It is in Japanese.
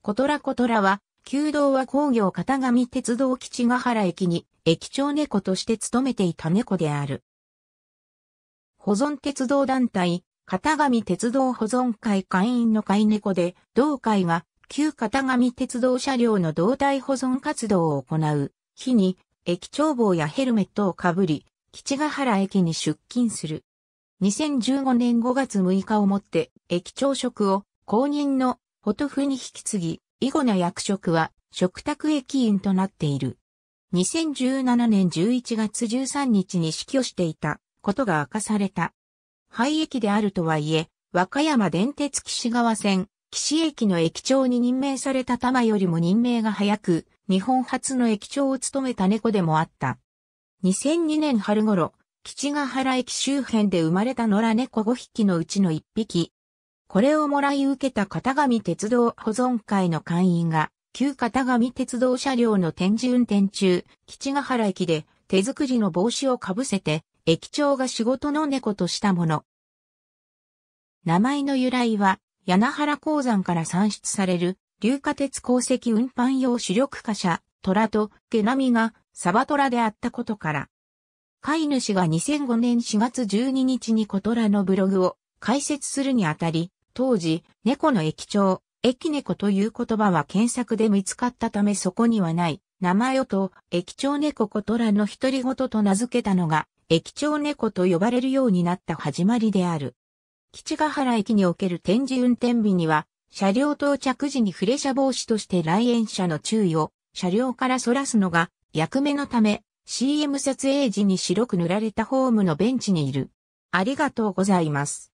コトラコトラは、旧道は工業片上鉄道基地ヶ原駅に、駅長猫として勤めていた猫である。保存鉄道団体、片上鉄道保存会会員の飼い猫で、同会が、旧片上鉄道車両の胴体保存活動を行う、日に、駅長帽やヘルメットをかぶり、基地ヶ原駅に出勤する。2015年5月6日をもって、駅長職を、公認のホトフに引き継ぎ、以後の役職は、食卓駅員となっている。2017年11月13日に死去していたことが明かされた。廃駅であるとはいえ、和歌山電鉄岸川線、岸駅の駅長に任命された玉よりも任命が早く、日本初の駅長を務めた猫でもあった。2002年春頃、吉ヶ原駅周辺で生まれた野良猫5匹のうちの1匹、これをもらい受けた片上鉄道保存会の会員が、旧片上鉄道車両の展示運転中、吉ヶ原駅で手作りの帽子をかぶせて、駅長が仕事の猫としたもの。名前の由来は、柳原鉱山から産出される、硫化鉄鉱石運搬用主力貨車、虎と毛並がサバトラであったことから。飼い主が2005年4月12日にコトラのブログを開設するにあたり、当時、猫の駅長、駅猫という言葉は検索で見つかったためそこにはない、名前をと、駅長猫ことらの独り言と名付けたのが、駅長猫と呼ばれるようになった始まりである。吉ヶ原駅における展示運転日には、車両到着時に触れ車防止として来園者の注意を車両から逸らすのが役目のため CM 撮影時に白く塗られたホームのベンチにいる。ありがとうございます。